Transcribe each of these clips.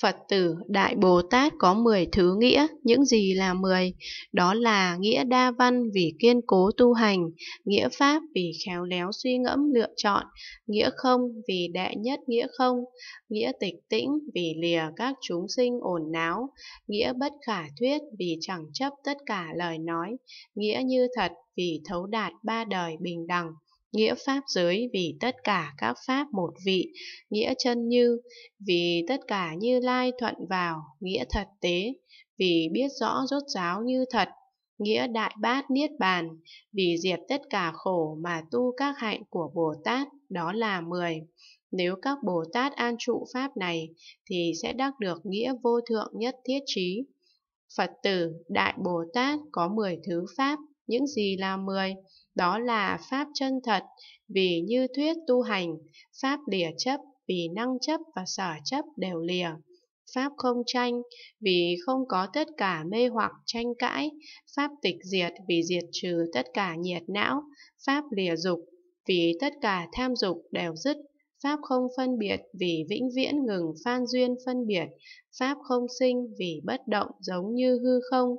Phật tử Đại Bồ Tát có 10 thứ nghĩa, những gì là 10? Đó là nghĩa đa văn vì kiên cố tu hành, nghĩa pháp vì khéo léo suy ngẫm lựa chọn, nghĩa không vì đệ nhất nghĩa không, nghĩa tịch tĩnh vì lìa các chúng sinh ồn náo, nghĩa bất khả thuyết vì chẳng chấp tất cả lời nói, nghĩa như thật vì thấu đạt ba đời bình đẳng nghĩa pháp giới vì tất cả các pháp một vị, nghĩa chân như, vì tất cả như lai thuận vào, nghĩa thật tế, vì biết rõ rốt giáo như thật, nghĩa đại bát niết bàn, vì diệt tất cả khổ mà tu các hạnh của Bồ Tát, đó là mười Nếu các Bồ Tát an trụ pháp này, thì sẽ đắc được nghĩa vô thượng nhất thiết trí. Phật tử, Đại Bồ Tát có 10 thứ pháp, những gì là mười đó là pháp chân thật vì như thuyết tu hành pháp lìa chấp vì năng chấp và sở chấp đều lìa pháp không tranh vì không có tất cả mê hoặc tranh cãi pháp tịch diệt vì diệt trừ tất cả nhiệt não pháp lìa dục vì tất cả tham dục đều dứt pháp không phân biệt vì vĩnh viễn ngừng phan duyên phân biệt pháp không sinh vì bất động giống như hư không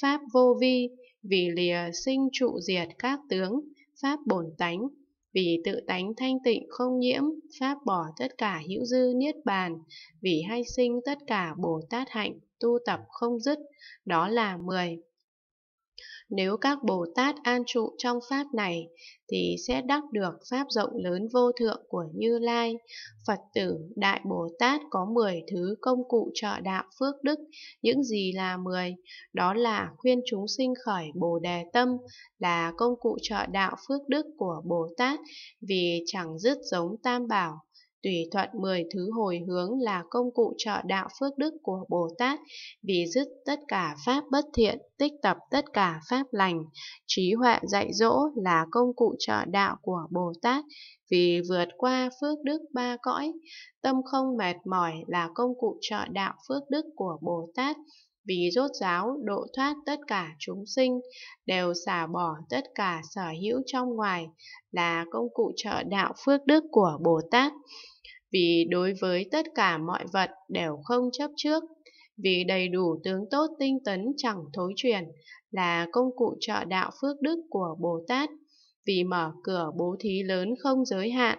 pháp vô vi vì lìa sinh trụ diệt các tướng, pháp bổn tánh, vì tự tánh thanh tịnh không nhiễm, pháp bỏ tất cả hữu dư niết bàn, vì hay sinh tất cả Bồ Tát hạnh, tu tập không dứt, đó là 10. Nếu các Bồ Tát an trụ trong Pháp này, thì sẽ đắc được Pháp rộng lớn vô thượng của Như Lai. Phật tử Đại Bồ Tát có 10 thứ công cụ trợ đạo phước đức, những gì là 10? Đó là khuyên chúng sinh khởi Bồ Đề Tâm, là công cụ trợ đạo phước đức của Bồ Tát, vì chẳng dứt giống Tam Bảo tùy thuận mười thứ hồi hướng là công cụ trợ đạo phước đức của Bồ Tát, vì dứt tất cả pháp bất thiện, tích tập tất cả pháp lành. Trí huệ dạy dỗ là công cụ trợ đạo của Bồ Tát, vì vượt qua phước đức ba cõi. Tâm không mệt mỏi là công cụ trợ đạo phước đức của Bồ Tát, vì rốt giáo độ thoát tất cả chúng sinh, đều xả bỏ tất cả sở hữu trong ngoài, là công cụ trợ đạo phước đức của Bồ Tát vì đối với tất cả mọi vật đều không chấp trước, vì đầy đủ tướng tốt tinh tấn chẳng thối chuyển, là công cụ trợ đạo phước đức của Bồ Tát, vì mở cửa bố thí lớn không giới hạn,